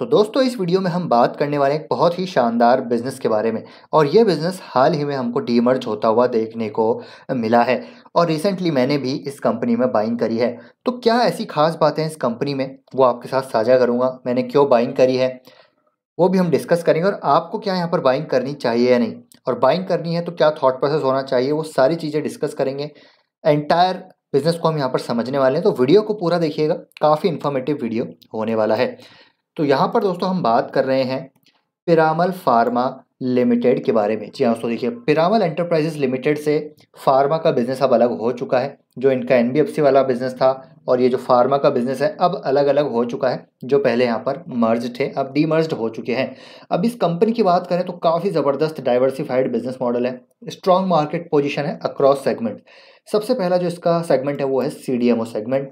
तो दोस्तों इस वीडियो में हम बात करने वाले हैं एक बहुत ही शानदार बिज़नेस के बारे में और ये बिज़नेस हाल ही में हमको डीमर्ज होता हुआ देखने को मिला है और रिसेंटली मैंने भी इस कंपनी में बाइंग करी है तो क्या ऐसी खास बातें इस कंपनी में वो आपके साथ साझा करूँगा मैंने क्यों बाइंग करी है वो भी हम डिस्कस करेंगे और आपको क्या यहाँ पर बाइंग करनी चाहिए या नहीं और बाइंग करनी है तो क्या थाट प्रोसेस होना चाहिए वो सारी चीज़ें डिस्कस करेंगे एंटायर बिज़नेस को हम यहाँ पर समझने वाले हैं तो वीडियो को पूरा देखिएगा काफ़ी इन्फॉर्मेटिव वीडियो होने वाला है तो यहाँ पर दोस्तों हम बात कर रहे हैं पिरामल फार्मा लिमिटेड के बारे में जी हाँ दोस्तों देखिए पिरामल एंटरप्राइजेस लिमिटेड से फार्मा का बिज़नेस अब अलग हो चुका है जो इनका एन वाला बिज़नेस था और ये जो फार्मा का बिज़नेस है अब अलग अलग हो चुका है जो पहले यहाँ पर मर्ज थे अब डीमर्ज्ड हो चुके हैं अब इस कंपनी की बात करें तो काफ़ी ज़बरदस्त डाइवर्सिफाइड बिजनेस मॉडल है स्ट्रॉन्ग मार्केट पोजिशन है अक्रॉस सेगमेंट सबसे पहला जो इसका सेगमेंट है वो है सी सेगमेंट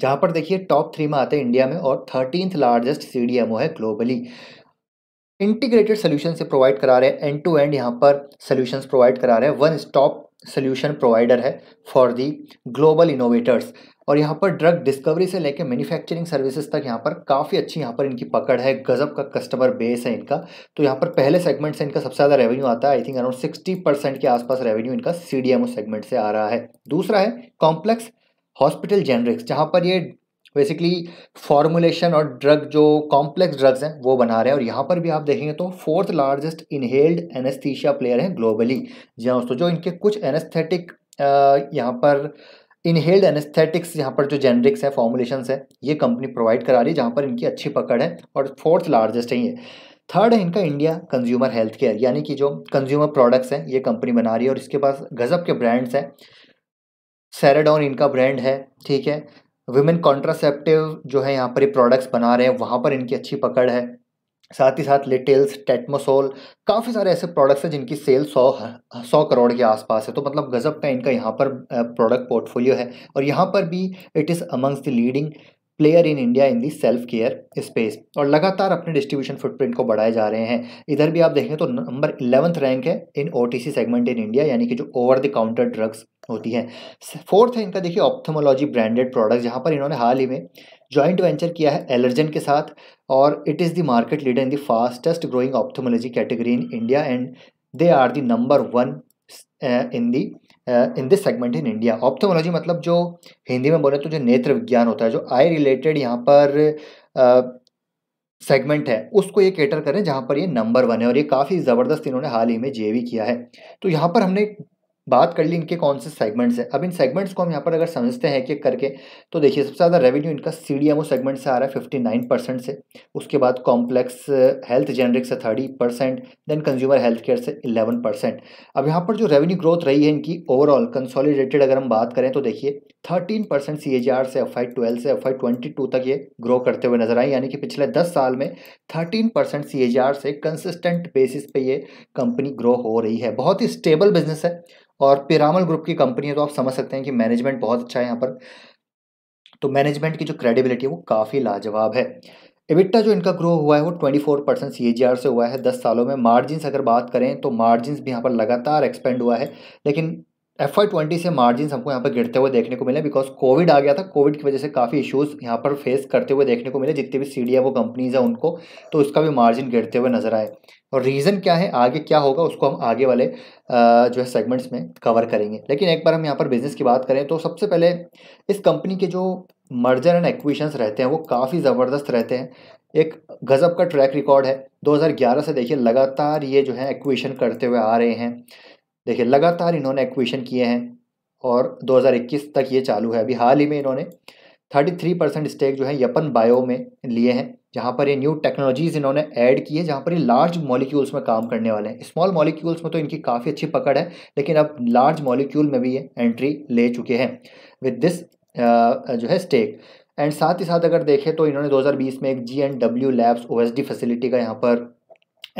जहाँ पर देखिए टॉप थ्री में आते हैं इंडिया में और थर्टींथ लार्जेस्ट सी है ग्लोबली इंटीग्रेटेड सोल्यूशन से प्रोवाइड करा रहे हैं एंड टू एंड यहाँ पर सोल्यूशन प्रोवाइड करा रहे हैं वन स्टॉप सोल्यूशन प्रोवाइडर है फॉर दी ग्लोबल इनोवेटर्स और यहाँ पर ड्रग डिस्कवरी से लेकर मैन्युफैक्चरिंग सर्विसेज तक यहाँ पर काफ़ी अच्छी यहाँ पर इनकी पकड़ है गजब का कस्टमर बेस है इनका तो यहाँ पर पहले सेगमेंट से इनका सबसे ज़्यादा रेवेन्यू आता है I think around sixty percent के आसपास रेवेन्यू इनका सी सेगमेंट से आ रहा है दूसरा है कॉम्प्लेक्स हॉस्पिटल जेनरिक्स जहाँ पर ये बेसिकली फॉर्मुलेशन और ड्रग जो कॉम्प्लेक्स ड्रग्स हैं वो बना रहे हैं और यहाँ पर भी आप देखेंगे तो fourth largest inhaled anaesthesia player हैं ग्लोबली जी हाँ दोस्तों जो इनके कुछ एनेस्थेटिक यहाँ पर इनहेल्ड एनेस्थेटिक्स यहाँ पर जो जेनरिक्स हैं फॉर्मुलेशन है ये कंपनी प्रोवाइड करा रही है जहाँ पर इनकी अच्छी पकड़ है और फोर्थ लार्जेस्ट है ये थर्ड है इनका इंडिया कंज्यूमर हेल्थ केयर यानी कि जो कंज्यूमर प्रोडक्ट्स हैं ये कंपनी बना रही है और इसके पास गज़ब के ब्रांड्स हैं सेराडोन इनका ब्रांड है ठीक है वुमेन कॉन्ट्रासेप्टिव जो है यहाँ पर ये प्रोडक्ट्स बना रहे हैं वहाँ पर इनकी अच्छी पकड़ है साथ ही साथ लिटिल्स टेटमोसोल काफ़ी सारे ऐसे प्रोडक्ट्स हैं जिनकी सेल सौ सौ करोड़ के आसपास है तो मतलब गज़ब का इनका यहाँ पर प्रोडक्ट पोर्टफोलियो है और यहाँ पर भी it is amongst the leading player in India in the self care space और लगातार अपने डिस्ट्रीब्यूशन फुटप्रिंट को बढ़ाए जा रहे हैं इधर भी आप देखें तो नंबर इलेवंथ रैंक है इन ओ सेगमेंट इन इंडिया यानी कि जो ओवर द काउंटर ड्रग्स होती हैं फोर्थ है इनका देखिए ऑप्थोमोलॉजी ब्रांडेड प्रोडक्ट जहाँ पर इन्होंने हाल ही में जॉइंट वेंचर किया है एलर्जन के साथ और it is the market leader in the fastest growing ophthalmology category in India and they are the number one in the in this segment in India ophthalmology मतलब जो हिंदी में बोले तो जो नेत्र विज्ञान होता है जो आई रिलेटेड यहाँ पर सेगमेंट uh, है उसको ये कैटर करें जहाँ पर ये नंबर वन है और ये काफ़ी ज़बरदस्त इन्होंने हाल ही में जे किया है तो यहाँ पर हमने बात कर ली इनके कौन से सेगमेंट्स हैं अब इन सेगमेंट्स को हम यहाँ पर अगर समझते हैं कि करके तो देखिए सबसे ज़्यादा रेवेन्यू इनका C D M O segment से आ रहा है फिफ्टी नाइन परसेंट से उसके बाद कॉम्प्लेक्स हेल्थ जेनरिक से thirty percent then consumer health care से इलेवन परसेंट अब यहाँ पर जो रेवेन्यू ग्रोथ रही है इनकी ओवरऑल कंसोलिडेटेड अगर हम बात करें तो देखिए thirteen percent C H R से एफ आई ट्वेल्व से एफ आई ट्वेंटी टू तक ये ग्रो करते हुए नजर आई यानी कि पिछले दस साल में thirteen percent C H R से कंसिस्टेंट बेसिस पे ये कंपनी ग्रो हो रही है बहुत ही स्टेबल बिजनेस है और पिरामल ग्रुप की कंपनी है तो आप समझ सकते हैं कि मैनेजमेंट बहुत अच्छा है यहाँ पर तो मैनेजमेंट की जो क्रेडिबिलिटी है वो काफ़ी लाजवाब है एबिट्टा जो इनका ग्रो हुआ है वो 24 परसेंट सी से हुआ है 10 सालों में मार्जिन अगर बात करें तो मार्जिन भी यहाँ पर लगातार एक्सपेंड हुआ है लेकिन एफ आई ट्वेंटी से मार्जिन हमको यहाँ पर गिरते हुए देखने को मिले बिकॉज कोविड आ गया था कोविड की वजह से काफ़ी इश्यूज यहाँ पर फेस करते हुए देखने को मिले जितनी भी सी डी है वो कंपनीज हैं उनको तो उसका भी मार्जिन गिरते हुए नजर आए और रीज़न क्या है आगे क्या होगा उसको हम आगे वाले जो है सेगमेंट्स में कवर करेंगे लेकिन एक बार हम यहाँ पर बिज़नेस की बात करें तो सबसे पहले इस कंपनी के जो मर्जर एंड एक्विशंस रहते हैं वो काफ़ी ज़बरदस्त रहते हैं एक गज़ब का ट्रैक रिकॉर्ड है 2011 से देखिए लगातार ये जो है एक्विशन करते हुए आ रहे हैं देखिए लगातार इन्होंने एक्विशन किए हैं और दो तक ये चालू है अभी हाल ही में इन्होंने थर्टी परसेंट स्टेक जो है यपन बायो में लिए हैं जहाँ पर ये न्यू टेक्नोलॉजीज़ इन्होंने ऐड की है जहाँ पर ये लार्ज मॉलिक्यूल्स में काम करने वाले हैं स्मॉल मॉलिक्यूल्स में तो इनकी काफ़ी अच्छी पकड़ है लेकिन अब लार्ज मॉलिक्यूल में भी ये एंट्री ले चुके हैं विद दिस uh, जो है स्टेक एंड साथ ही साथ अगर देखें तो इन्होंने 2020 में एक जी एंड डब्ल्यू लैब्स ओ फैसिलिटी का यहाँ पर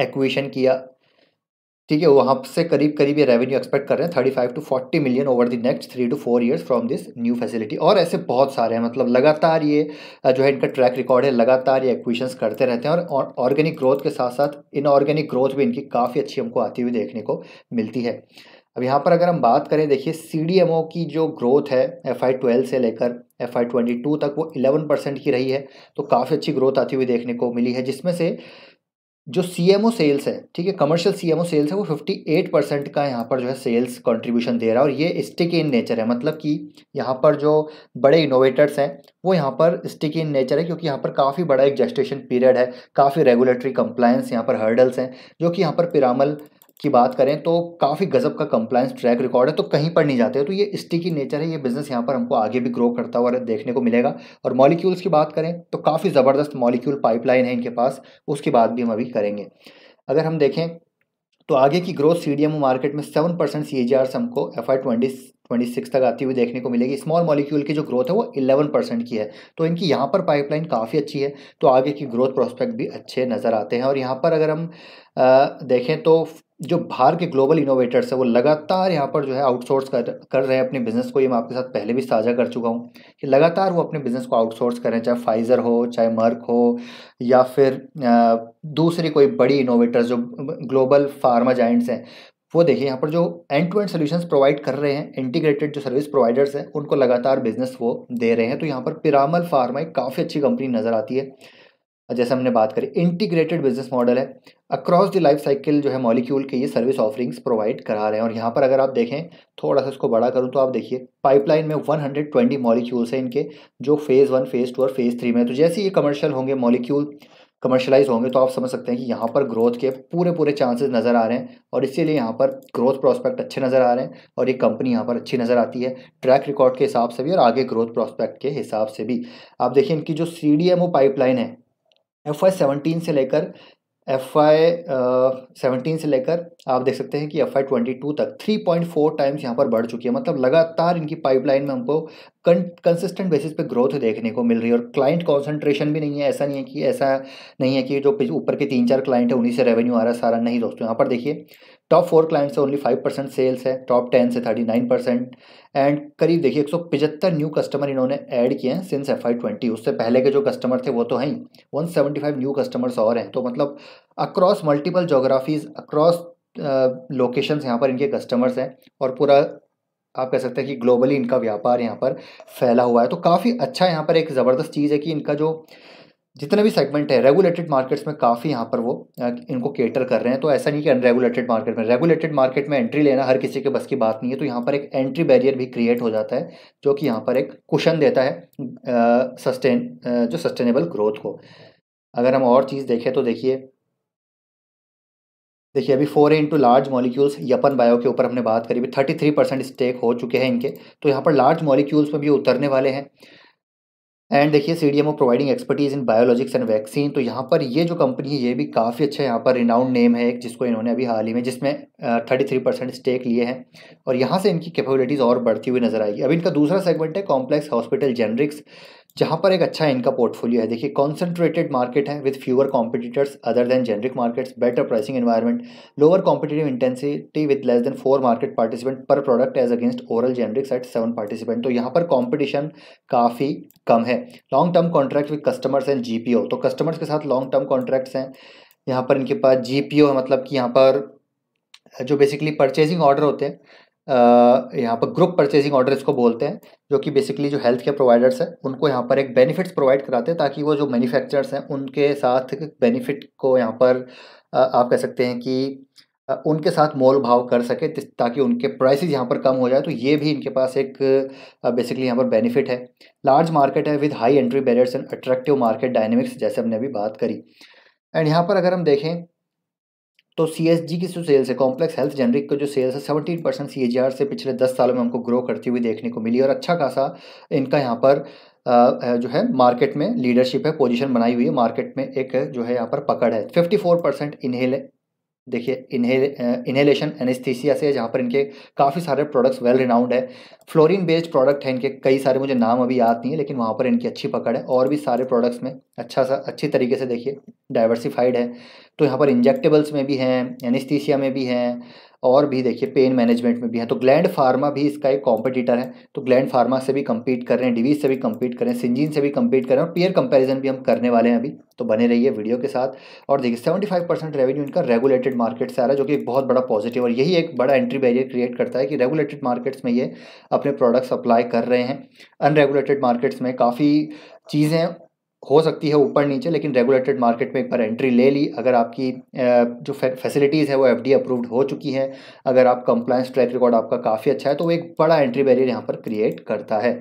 एक्विशन किया ठीक है वहाँ से करीब करीब ये रेवेन्यू एक्सपेक्ट कर रहे हैं thirty five to forty million over the next three to four years from this new facility और ऐसे बहुत सारे हैं मतलब लगातार ये जो है इनका ट्रैक रिकॉर्ड है लगातार ये एक्विशंस करते रहते हैं और ऑर्गेनिक ग्रोथ के साथ साथ इनऑर्गेनिक ग्रोथ भी इनकी काफ़ी अच्छी हमको आती हुई देखने को मिलती है अब यहाँ पर अगर हम बात करें देखिए सी की जो ग्रोथ है एफ आई ट्वेल्व से लेकर एफ आई ट्वेंटी टू तक वो इलेवन परसेंट की रही है तो काफ़ी अच्छी ग्रोथ आती हुई देखने को मिली है जिसमें से जो सी एम ओ सेल्स है ठीक है commercial C M O sales है वो फिफ्टी एट परसेंट का यहाँ पर जो है सेल्स कंट्रीब्यूशन दे रहा है और ये स्टिक इन नेचर है मतलब कि यहाँ पर जो बड़े इनोवेटर्स हैं वो यहाँ पर स्टिक इन नेचर है क्योंकि यहाँ पर काफ़ी बड़ा एक जेस्टेशन पीरियड है काफ़ी रेगुलेटरी कंप्लायंस यहाँ पर हर्डल्स हैं जो कि यहाँ पर पिरामल की बात करें तो काफ़ी गज़ब का कंप्लायंस ट्रैक रिकॉर्ड है तो कहीं पर नहीं जाते तो ये स्टिकी नेचर है ये बिज़नेस यहाँ पर हमको आगे भी ग्रो करता हुआ देखने को मिलेगा और मॉलिक्यूल्स की बात करें तो काफ़ी ज़बरदस्त मॉलिक्यूल पाइपलाइन है इनके पास उसकी बात भी हम अभी करेंगे अगर हम देखें तो आगे की ग्रोथ सी मार्केट में सेवन परसेंट सी ए हमको F Y twenty twenty six तक आती हुई देखने को मिलेगी स्मॉल मॉलिक्यूल की जो ग्रोथ है वो इलेवन परसेंट की है तो इनकी यहाँ पर पाइपलाइन काफ़ी अच्छी है तो आगे की ग्रोथ प्रोस्पेक्ट भी अच्छे नज़र आते हैं और यहाँ पर अगर हम देखें तो जो बाहर के ग्लोबल इनोवेटर्स है वो लगातार यहाँ पर जो है आउटसोर्स कर कर रहे हैं अपने बिजनेस को ये मैं आपके साथ पहले भी साझा कर चुका हूँ कि लगातार वो अपने बिजनेस को आउटसोर्स कर रहे हैं चाहे फाइज़र हो चाहे मर्क हो या फिर दूसरी कोई बड़ी इनोवेटर्स जो ग्लोबल फार्मा जाइंट्स हैं वो देखिए यहाँ पर जो end to end solution provide कर रहे हैं इंटीग्रेटेड जो सर्विस प्रोवाइडर्स हैं उनको लगातार बिजनेस वो दे रहे हैं तो यहाँ पर पिरामल फार्मा एक काफ़ी अच्छी कंपनी नज़र आती है जैसे हमने बात करी इंटीग्रेटेड बिजनेस मॉडल है अक्रॉस द लाइफ साइकिल जो है मॉलिक्यूल के ये सर्विस ऑफरिंग्स प्रोवाइड करा रहे हैं और यहाँ पर अगर आप देखें थोड़ा सा इसको बड़ा करूँ तो आप देखिए पाइपलाइन में 120 मॉलिक्यूल्स हैं इनके जो फेज़ वन फेज़ टू और फेज़ थ्री में तो जैसे ये कमर्शियल होंगे मॉलिक्यूल कमर्शलाइज होंगे तो आप समझ सकते हैं कि यहाँ पर ग्रोथ के पूरे पूरे चांसेस नज़र आ रहे हैं और इसीलिए यहाँ पर ग्रोथ प्रॉस्पेक्ट अच्छे नज़र आ रहे हैं और ये कंपनी यहाँ पर अच्छी नज़र आती है ट्रैक रिकॉर्ड के हिसाब से भी और आगे ग्रोथ प्रॉस्पेक्ट के हिसाब से भी आप देखिए इनकी जो सी डी एम पाइपलाइन है एफ आई सेवनटीन से लेकर एफ आई सेवनटीन से लेकर आप देख सकते हैं कि एफ आई ट्वेंटी टू तक थ्री पॉइंट फोर टाइम्स यहाँ पर बढ़ चुकी है मतलब लगातार इनकी पाइपलाइन में हमको कंसिस्टेंट बेसिस पे ग्रोथ देखने को मिल रही है और क्लाइंट कॉन्सेंट्रेशन भी नहीं है ऐसा नहीं है कि ऐसा नहीं है कि जो ऊपर के तीन चार क्लाइंट है उन्हीं से रेवेन्यू आ रहा है सारा नहीं दोस्तों यहाँ पर देखिए टॉप फोर क्लाइंट से ओनली फाइव परसेंट सेल्स है टॉप टेन से थर्टी नाइन परसेंट एंड करीब देखिए एक सौ पिचहत्तर न्यू कस्टमर इन्होंने ऐड किए हैं सिंस एफ आई ट्वेंटी उससे पहले के जो कस्टमर थे वो तो हैं one seventy five new customers और हैं तो मतलब across multiple geographies across locations यहाँ पर इनके कस्टमर्स हैं और पूरा आप कह सकते हैं कि ग्लोबली इनका व्यापार यहाँ पर फैला हुआ है तो काफ़ी अच्छा यहाँ पर एक ज़बरदस्त चीज़ है कि इनका जो जितने भी सेगमेंट है रेगुलेटेड मार्केट्स में काफ़ी यहाँ पर वो इनको केटर कर रहे हैं तो ऐसा नहीं कि अनरेगुलेटेड मार्केट में रेगुलेटेड मार्केट में एंट्री लेना हर किसी के बस की बात नहीं है तो यहाँ पर एक एंट्री बैरियर भी क्रिएट हो जाता है जो कि यहाँ पर एक कुशन देता है सस्टेन जो सस्टेनेबल ग्रोथ को अगर हम और चीज़ देखें तो देखिए देखिए अभी फोर इंटू लार्ज मॉलिक्यूल्स यपन बायो के ऊपर हमने बात करी अभी थर्टी थ्री परसेंट स्टेक हो चुके हैं इनके तो यहाँ पर लार्ज मॉलिक्यूल्स में भी उतरने वाले हैं एंड देखिए C D M O providing expertise in biologics and vaccine तो यहाँ पर ये जो कंपनी है ये भी काफ़ी अच्छा यहाँ पर रिनाउंड नेम है एक जिसको इन्होंने अभी हाल ही में जिसमें थर्टी थ्री परसेंट स्टेक लिए हैं और यहाँ से इनकी कैपेबिलिटीज़ और बढ़ती हुई नजर आएगी अब इनका दूसरा सेगमेंट है कॉम्प्लेक्स हॉस्पिटल जेनरिक्स जहाँ पर एक अच्छा इनका पोर्टफोलियो है देखिए कॉन्सेंट्रेटेड मार्केट है with fewer competitors other than generic markets better pricing environment lower competitive intensity with less than four market participant per product as against oral generics at seven participant तो यहाँ पर competition काफ़ी कम है long term contract with customers and जी तो customers के साथ लॉन्ग टर्म कॉन्ट्रैक्ट्स हैं यहाँ पर इनके पास जी ओ मतलब कि यहाँ पर जो बेसिकली परचेजिंग ऑर्डर होते हैं यहाँ पर ग्रुप परचेजिंग ऑर्डर इसको बोलते हैं जो कि बेसिकली जो हेल्थ केयर प्रोवाइडर्स हैं उनको यहाँ पर एक बेनिफिट्स प्रोवाइड कराते हैं ताकि वो जो मैन्युफैक्चरर्स हैं उनके साथ बेनिफिट को यहाँ पर आप कह सकते हैं कि उनके साथ मोल भाव कर सके ताकि उनके प्राइसेस यहाँ पर कम हो जाए तो ये भी इनके पास एक बेसिकली यहाँ पर बेनिफिट है लार्ज मार्केट है with high entry barriers and attractive market dynamics जैसे हमने अभी बात करी एंड यहाँ पर अगर हम देखें तो सी एस जी की जो सेल्स है कॉम्प्लेक्स हेल्थ जेनरिक का जो सेल्स है seventeen percent C G R से पिछले दस सालों में हमको ग्रो करती हुई देखने को मिली और अच्छा खासा इनका यहाँ पर जो है मार्केट में लीडरशिप है पोजीशन बनाई हुई है मार्केट में एक जो है यहाँ पर पकड़ है फिफ्टी फोर परसेंट इनहेल देखिए इन्हेलेशन इनहेलेशन एनेस्थीसिया से जहाँ पर इनके काफ़ी सारे प्रोडक्ट्स वेल रिनाउंड है फ्लोरिन बेस्ड प्रोडक्ट है इनके कई सारे मुझे नाम अभी याद नहीं है लेकिन वहाँ पर इनकी अच्छी पकड़ है और भी सारे प्रोडक्ट्स में अच्छा सा अच्छी तरीके से देखिए डाइवर्सिफाइड है तो यहाँ पर इंजेक्टेबल्स में भी हैं एनेस्थीसिया में भी हैं और भी देखिए पेन मैनेजमेंट में भी है तो ग्लैंड फार्मा भी इसका एक कॉम्पिटिटर है तो ग्लैंड फार्मा से भी कम्पीट कर रहे हैं डिवीज से भी कम्पीट कर रहे हैं सिंजीन से भी कम्पीट कर रहे हैं और पीयर कंपैरिजन भी हम करने वाले हैं अभी तो बने रहिए वीडियो के साथ और देखिए सेवेंटी फाइव परसेंट रेवेन्यू इनका रेगुलेटेड मार्केट से आ रहा है जो कि एक बहुत बड़ा पॉजिटिव और यही एक बड़ा एंट्री बैरियर क्रिएट करता है कि रेगुलेटेड मार्केट्स में ये अपने प्रोडक्ट्स अप्लाई कर रहे हैं अनरेगुलेटेड मार्केट्स में काफ़ी चीज़ें हो सकती है ऊपर नीचे लेकिन रेगुलेटेड मार्केट में एक बार एंट्री ले ली अगर आपकी जो फैसिलिटीज़ है वो एफडी अप्रूव्ड हो चुकी हैं अगर आप कंप्लायंस ट्रैक रिकॉर्ड आपका काफ़ी अच्छा है तो वो एक बड़ा एंट्री बैरियर यहाँ पर क्रिएट करता है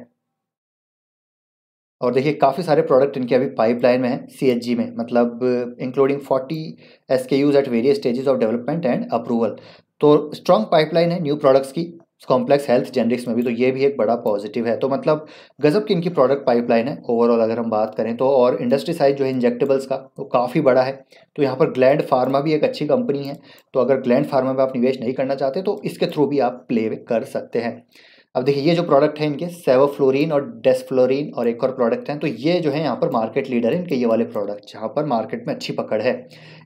और देखिए काफ़ी सारे प्रोडक्ट इनके अभी पाइपलाइन में हैं सी में मतलब including forty S K use at various stages of development and approval तो स्ट्रॉन्ग पाइपलाइन है न्यू प्रोडक्ट्स की कॉम्प्लेक्स हेल्थ जेनरिक्स में भी तो ये भी एक बड़ा पॉजिटिव है तो मतलब गज़ब की इनकी प्रोडक्ट पाइपलाइन है ओवरऑल अगर हम बात करें तो और इंडस्ट्री साइज जो है इंजेक्टेबल्स का वो तो काफ़ी बड़ा है तो यहाँ पर ग्लैंड फार्मा भी एक अच्छी कंपनी है तो अगर ग्लैंड फार्मा में आप निवेश नहीं करना चाहते तो इसके थ्रू भी आप प्ले कर सकते हैं अब देखिए ये जो प्रोडक्ट है इनके सेवोफ्लोरिन और डेस्फ्लोरिन और एक और प्रोडक्ट हैं तो ये जो है यहाँ पर मार्केट लीडर है इनके ये वाले प्रोडक्ट जहाँ पर मार्केट में अच्छी पकड़ है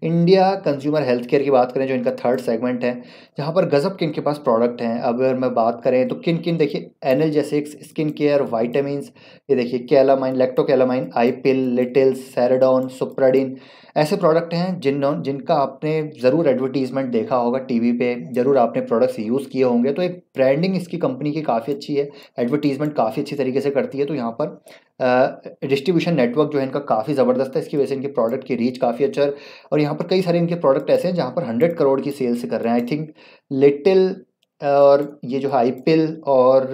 इंडिया कंज्यूमर हेल्थ केयर की बात करें जो इनका थर्ड सेगमेंट है जहाँ पर गज़ब के इनके पास प्रोडक्ट हैं अगर मैं बात करें तो किन किन देखिए एनर्जेसिक्स स्किन केयर वाइटामस ये देखिए calamine Lactocalamine I pill little Saridon Supradyn ऐसे प्रोडक्ट हैं जिन जिनका आपने ज़रूर एडवर्टीज़मेंट देखा होगा टी वी ज़रूर आपने प्रोडक्ट्स यूज़ किए होंगे तो एक ब्रांडिंग इसकी कंपनी की काफ़ी अच्छी है एडवर्टीज़मेंट काफ़ी अच्छी तरीके से करती है तो यहाँ पर डिस्ट्रीब्यूशन नेटवर्क जो है इनका काफ़ी ज़बरदस्त है इसकी वजह से इनके प्रोडक्ट की रीच काफ़ी अच्छा है और यहाँ पर कई सारे इनके प्रोडक्ट ऐसे हैं जहाँ पर हंड्रेड करोड़ की सेल्स कर रहे हैं आई थिंक लिटिल और ये जो है आई और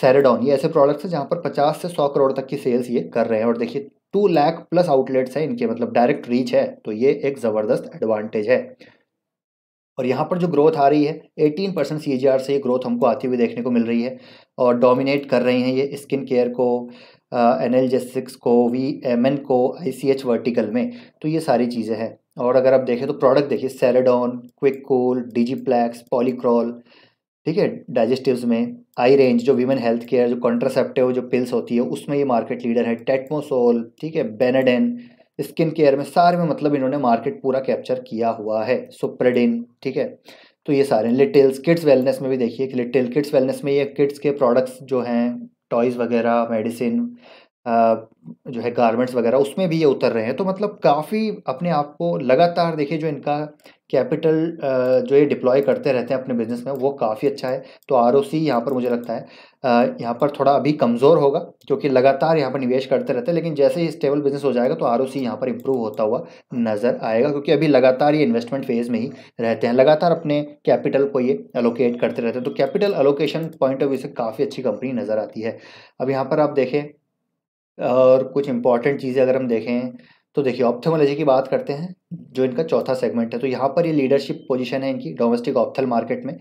सैरेडॉन ये ऐसे प्रोडक्ट्स हैं जहाँ पर पचास से सौ करोड़ तक की सेल्स ये कर रहे हैं और देखिए टू लैख प्लस आउटलेट्स हैं इनके मतलब डायरेक्ट रीच है तो ये एक ज़बरदस्त एडवांटेज है और यहाँ पर जो ग्रोथ आ रही है 18 परसेंट सी से ये ग्रोथ हमको आती हुई देखने को मिल रही है और डोमिनेट कर रही हैं ये स्किन केयर को एन एल जे सिक्स को वी एम एन को आई सी एच वर्टिकल में तो ये सारी चीज़ें हैं और अगर आप देखें तो प्रोडक्ट देखिए सेलेडॉन क्विक कोल डिजीप्लैक्स पॉलीक्रॉल ठीक है डाइजेस्टिव्स में आई रेंज जो वीमेन हेल्थ केयर जो कॉन्ट्रासेप्टिव जो पिल्स होती है उसमें ये मार्केट लीडर है टेटमोसोल ठीक है बेनाडेन स्किन केयर में सारे में मतलब इन्होंने मार्केट पूरा कैप्चर किया हुआ है सुप्रेडिन ठीक है तो ये सारे लिटिल्स किड्स वेलनेस में भी देखिए कि लिटिल किड्स वेलनेस में ये किड्स के प्रोडक्ट्स जो हैं टॉयज़ वगैरह मेडिसिन जो है गारमेंट्स वगैरह उसमें भी ये उतर रहे हैं तो मतलब काफ़ी अपने आप को लगातार देखिए जो इनका कैपिटल जो ये डिप्लॉय करते रहते हैं अपने बिजनेस में वो काफ़ी अच्छा है तो आर ओ सी यहाँ पर मुझे लगता है यहाँ पर थोड़ा अभी कमज़ोर होगा क्योंकि लगातार यहाँ पर निवेश करते रहते हैं लेकिन जैसे ही स्टेबल बिजनेस हो जाएगा तो आर ओ सी यहाँ पर इम्प्रूव होता हुआ नज़र आएगा क्योंकि अभी लगातार ये इन्वेस्टमेंट फेज़ में ही रहते हैं लगातार अपने कैपिटल को ये अलोकेट करते रहते हैं तो capital allocation point of view से काफ़ी अच्छी कंपनी नज़र आती है अब यहाँ पर आप देखें और कुछ इंपॉर्टेंट चीज़ें अगर हम देखें तो देखिए ऑप्थोमोलॉजी की बात करते हैं जो इनका चौथा सेगमेंट है तो यहाँ पर ये लीडरशिप पोजीशन है इनकी डोमेस्टिक ऑप्थल मार्केट में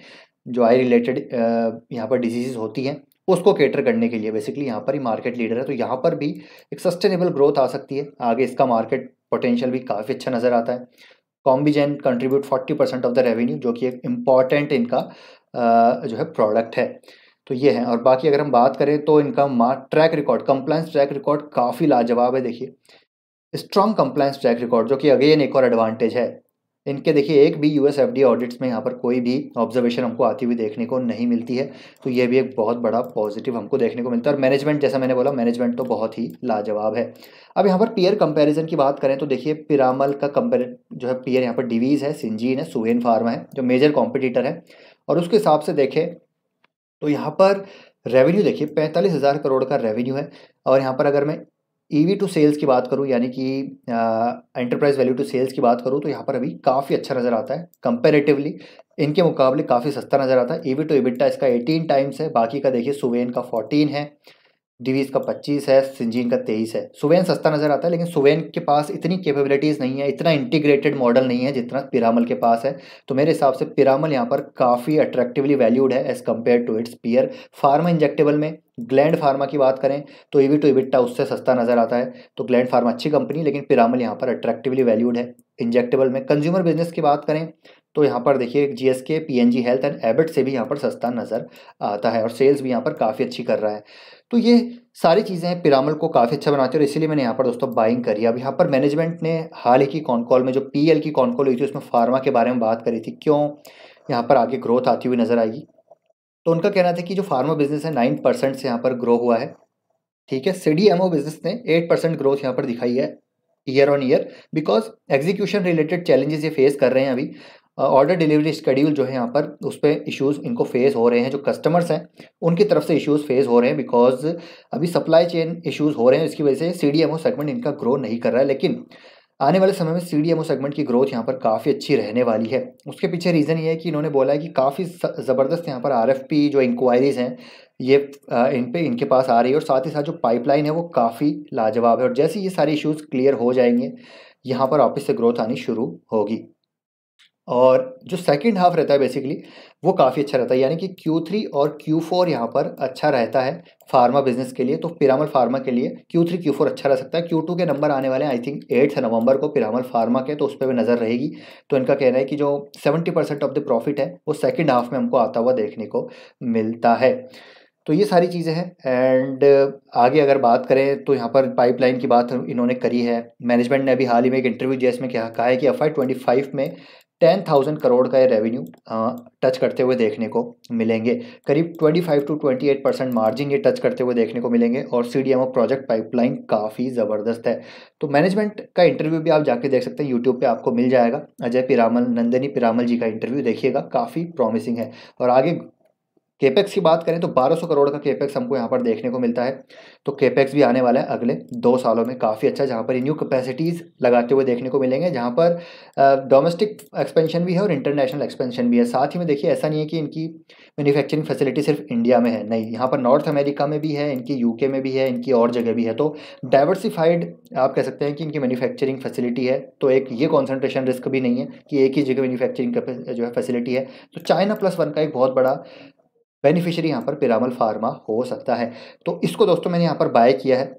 जो आई रिलेटेड यहाँ पर डिजीज़ होती हैं उसको केटर करने के लिए बेसिकली यहाँ पर ही मार्केट लीडर है तो यहाँ पर भी एक सस्टेनेबल ग्रोथ आ सकती है आगे इसका मार्केट पोटेंशियल भी काफ़ी अच्छा नज़र आता है Combigan contribute forty percent of the revenue जो कि एक इम्पॉर्टेंट इनका जो है प्रोडक्ट है तो ये है और बाकी अगर हम बात करें तो इनका mark track record compliance track record काफ़ी लाजवाब है देखिए स्ट्रॉन्ग कंप्लायंस ट्रैक रिकॉर्ड जो कि अगेन एक और एडवांटेज है इनके देखिए एक भी एफ डी ऑडिट्स में यहाँ पर कोई भी ऑब्जर्वेशन हमको आती हुई देखने को नहीं मिलती है तो ये भी एक बहुत बड़ा पॉजिटिव हमको देखने को मिलता है और मैनेजमेंट जैसा मैंने बोला मैनेजमेंट तो बहुत ही लाजवाब है अब यहाँ पर पीयर कंपैरिजन की बात करें तो देखिए पिरामल का कंपेर जो है पीयर यहाँ पर डिवीज़ है सिंजीन है सुवेन फार्मा है जो मेजर कॉम्पिटिटर है और उसके हिसाब से देखें तो यहाँ पर रेवेन्यू देखिए पैंतालीस हज़ार करोड़ का रेवेन्यू है और यहाँ पर अगर मैं ई टू सेल्स की बात करूँ यानी कि एंटरप्राइज वैल्यू टू सेल्स की बात करूँ तो यहाँ पर अभी काफ़ी अच्छा नज़र आता है कंपेरेटिवली इनके मुकाबले काफ़ी सस्ता नज़र आता है ई वी टू एबिटा इसका एटीन टाइम्स है बाकी का देखिए सुवेन का फोर्टीन है डिवीज का 25 है सिंजीन का 23 है सुवेन सस्ता नज़र आता है लेकिन सुवेन के पास इतनी कैपेबिलिटीज़ नहीं है इतना इंटीग्रेटेड मॉडल नहीं है जितना पिरामल के पास है तो मेरे हिसाब से पिरामल यहाँ पर काफ़ी अट्रैक्टिवली वैल्यूड है as compare to its peer pharma injectable में ग्लैंड फार्मा की बात करें तो ईवी टू इविटा उससे सस्ता नज़र आता है तो ग्लैंड फार्मा अच्छी कंपनी लेकिन पिरामल यहाँ पर अट्रैक्टिवली वैल्यूड है इंजेक्टेबल में कंज्यूमर बिजनेस की बात करें तो यहाँ पर देखिए G S K P N G health and EBIT से भी यहाँ पर सस्ता नज़र आता है और सेल्स भी यहाँ पर काफ़ी अच्छी कर रहा है तो ये सारी चीज़ें पिरामल को काफ़ी अच्छा बनाती है और इसीलिए मैंने यहाँ पर दोस्तों बाइंग करी अब यहाँ पर मैनेजमेंट ने हाल ही की कॉल में जो पी की कॉल हुई थी उसमें फार्मा के बारे में बात करी थी क्यों यहाँ पर आगे ग्रोथ आती हुई नज़र आएगी तो उनका कहना था कि जो फार्मा बिजनेस है नाइन परसेंट से यहाँ पर ग्रो हुआ है ठीक है सी बिजनेस ने एट परसेंट ग्रोथ यहाँ पर दिखाई है year on year because execution related challenges ये फेस कर रहे हैं अभी ऑर्डर डिलीवरी स्कड्यूल जो है यहाँ पर उस पर इशूज़ इनको फेस हो रहे हैं जो कस्टमर्स हैं उनकी तरफ से इशूज़ फेस हो रहे हैं बिकॉज अभी सप्लाई चेन इशूज़ हो रहे हैं इसकी वजह से सी सेगमेंट इनका ग्रो नहीं कर रहा है लेकिन आने वाले समय में सी सेगमेंट की ग्रोथ यहाँ पर काफ़ी अच्छी रहने वाली है उसके पीछे रीज़न ये है कि इन्होंने बोला है कि काफ़ी ज़बरदस्त यहाँ पर आर जो इंक्वायरीज़ हैं ये इन पे इनके पास आ रही है और साथ ही साथ जो पाइपलाइन है वो काफ़ी लाजवाब है और जैसे ये सारे इश्यूज़ क्लियर हो जाएंगे यहाँ पर ऑफिस से ग्रोथ आनी शुरू होगी और जो सेकेंड हाफ रहता है बेसिकली वो काफ़ी अच्छा रहता है यानी कि क्यू थ्री और क्यू फोर यहाँ पर अच्छा रहता है फार्मा बिजनेस के लिए तो पिरामल फार्मा के लिए क्यू थ्री क्यू फोर अच्छा रह सकता है क्यू टू के नंबर आने वाले हैं आई थिंक एट्थ नवंबर को पिरामल फार्मा के तो उस पर भी नज़र रहेगी तो इनका कहना है कि जो seventy percent of the profit है वो सेकेंड हाफ में हमको आता हुआ देखने को मिलता है तो ये सारी चीज़ें हैं एंड आगे अगर बात करें तो यहाँ पर पाइपलाइन की बात इन्होंने करी है मैनेजमेंट ने अभी हाल ही में एक इंटरव्यू दिया क्या कहा है कि एफ आई ट्वेंटी फाइव में टेन थाउजेंड करोड़ का ये रेवेन्यू टच करते हुए देखने को मिलेंगे करीब twenty five to twenty eight percent margin ये टच करते हुए देखने को मिलेंगे और C D M O project pipeline काफ़ी ज़बरदस्त है तो मैनेजमेंट का इंटरव्यू भी आप जाके देख सकते हैं यूट्यूब पे आपको मिल जाएगा अजय पिरामल नंदनी पिरामल जी का इंटरव्यू देखिएगा काफ़ी प्रॉमिसिंग है और आगे केपेक्स की बात करें तो 1200 करोड़ का केपेक्स हमको यहाँ पर देखने को मिलता है तो केपेक्स भी आने वाला है अगले दो सालों में काफ़ी अच्छा जहाँ पर न्यू कैपेसिटीज़ लगाते हुए देखने को मिलेंगे जहाँ पर डोमेस्टिक एक्सपेंशन भी है और इंटरनेशनल एक्सपेंशन भी है साथ ही में देखिए ऐसा नहीं है कि इनकी मैन्युफैक्चरिंग फैसिलिटी सिर्फ इंडिया में है नहीं यहाँ पर नॉर्थ अमेरिका में भी है इनकी यूके में भी है इनकी और जगह भी है तो डाइवर्सिफाइड आप कह सकते हैं कि इनकी मैन्युफैक्चरिंग फैसिलिटी है तो एक ये कॉन्सेंट्रेशन रिस्क भी नहीं है कि एक ही जगह मैन्युफैक्चरिंग जो है फैसिलिटी है तो चाइना प्लस वन का एक बहुत बड़ा बेनिफिशियरी यहाँ पर पिरामल फार्मा हो सकता है तो इसको दोस्तों मैंने यहाँ पर बाय किया है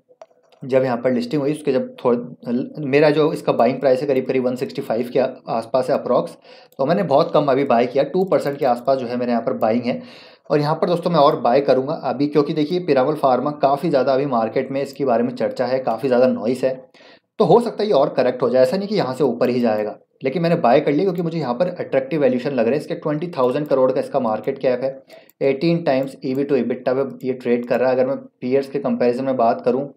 जब यहाँ पर लिस्टिंग हुई उसके जब थोड़ा मेरा जो इसका बाइंग प्राइस है करीब करीब 165 के आसपास है अप्रॉक्स तो मैंने बहुत कम अभी बाय किया टू परसेंट के आसपास जो है मेरे यहाँ पर बाइंग है और यहाँ पर दोस्तों मैं और बाय करूँगा अभी क्योंकि देखिए पिरावल फार्मा काफ़ी ज़्यादा अभी मार्केट में इसके बारे में चर्चा है काफ़ी ज़्यादा नॉइस है तो हो सकता है ये और करेक्ट हो जाए ऐसा नहीं कि यहाँ से ऊपर ही जाएगा लेकिन मैंने बाय कर लिया क्योंकि मुझे यहाँ पर अट्रैक्टिव वैल्यूशन लग रहा है इसके ट्वेंटी थाउजेंड करोड़ का इसका मार्केट कैप है eighteen times E V to EBITDA पे ये ट्रेड कर रहा है अगर मैं पीयर्स के कंपैरिजन में बात करूँ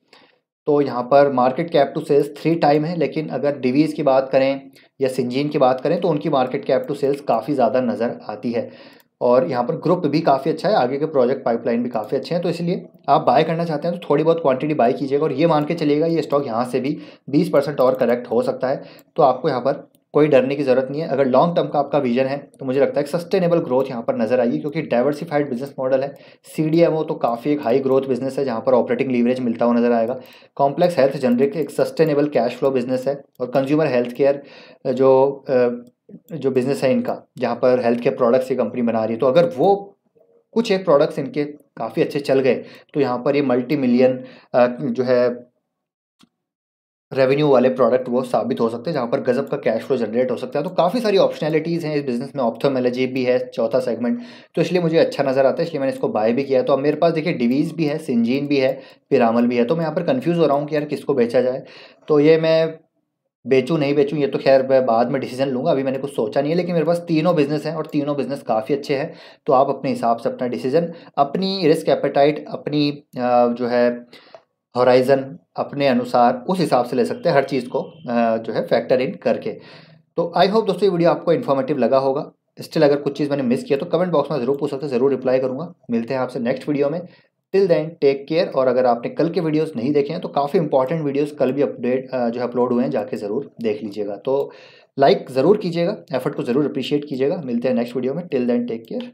तो यहाँ पर market cap to sales three time है लेकिन अगर डिवीज़ की बात करें या सिंजीन की बात करें तो उनकी मार्केट कैप टू सेल्स काफ़ी ज़्यादा नज़र आती है और यहाँ पर ग्रुप भी काफ़ी अच्छा है आगे के प्रोजेक्ट पाइपलाइन भी काफ़ी अच्छे हैं तो इसलिए आप बाय करना चाहते हैं तो थोड़ी बहुत क्वांटिटी बाय कीजिएगा और ये मान के चलिएगा ये स्टॉक यहाँ से भी 20 परसेंट और करेक्ट हो सकता है तो आपको यहाँ पर कोई डरने की ज़रूरत नहीं है अगर लॉन्ग टर्म का आपका विजन है तो मुझे लगता है एक सस्टेनेबल ग्रोथ यहाँ पर नजर आएगी क्योंकि डाइवर्सिफाइड बिजनेस मॉडल है सी तो काफ़ी एक हाई ग्रोथ बिजनेस है जहाँ पर ऑपरेटिंग लीवरेज मिलता हुआ नजर आएगा कॉम्प्लेक्स हेल्थ जनरिक एक सस्टेनेबल कैश फ्लो बिजनेस है और कंज्यूमर हेल्थ केयर जो जो बिजनेस है इनका जहाँ पर हेल्थ केयर प्रोडक्ट्स ये कंपनी बना रही है तो अगर वो कुछ एक प्रोडक्ट्स इनके काफ़ी अच्छे चल गए तो यहाँ पर ये मल्टी मिलियन जो है रेवेन्यू वाले प्रोडक्ट वो साबित हो सकते हैं जहाँ पर गजब का कैश फ्लो जनरेट हो सकता है तो काफ़ी सारी ऑप्शनैलिटीज़ हैं इस बिज़नेस में ऑप्थोमेलॉजी भी है चौथा सेगमेंट तो इसलिए मुझे अच्छा नज़र आता है इसलिए मैंने इसको बाय भी किया तो अब मेरे पास देखिए डिवीज़ भी है सिंजीन भी है पिरामल भी है तो मैं यहाँ पर कन्फ्यूज़ हो रहा हूँ कि यार किसको बेचा जाए तो ये मैं बेचूँ नहीं बेचूँ ये तो खैर मैं बाद में डिसीजन लूँगा अभी मैंने कुछ सोचा नहीं है लेकिन मेरे पास तीनों बिजनेस हैं और तीनों बिजनेस काफ़ी अच्छे हैं तो आप अपने हिसाब से अपना डिसीजन अपनी रिस्क एपेटाइट अपनी जो है हॉराइज़न अपने अनुसार उस हिसाब से ले सकते हैं हर चीज़ को जो है फैक्टर इन करके तो आई होप दोस्तों ये वीडियो आपको इन्फॉर्मेटिव लगा होगा स्टिल अगर कुछ चीज़ मैंने मिस किया तो कमेंट बॉक्स में जरूर पूछ सकते हैं ज़रूर रिप्लाई करूँगा मिलते हैं आपसे नेक्स्ट वीडियो में टिल देन टेक केयर और अगर आपने कल के वीडियोज़ नहीं देखे हैं तो काफ़ी इंपॉर्टेंट वीडियोज़ कल भी अपडेट जो है अपलोड हुए हैं जाके ज़रूर देख लीजिएगा तो लाइक ज़रूर कीजिएगा एफर्ट को ज़रूर अप्रिशिएट कीजिएगा मिलते हैं नेक्स्ट वीडियो में टिल देन टेक केयर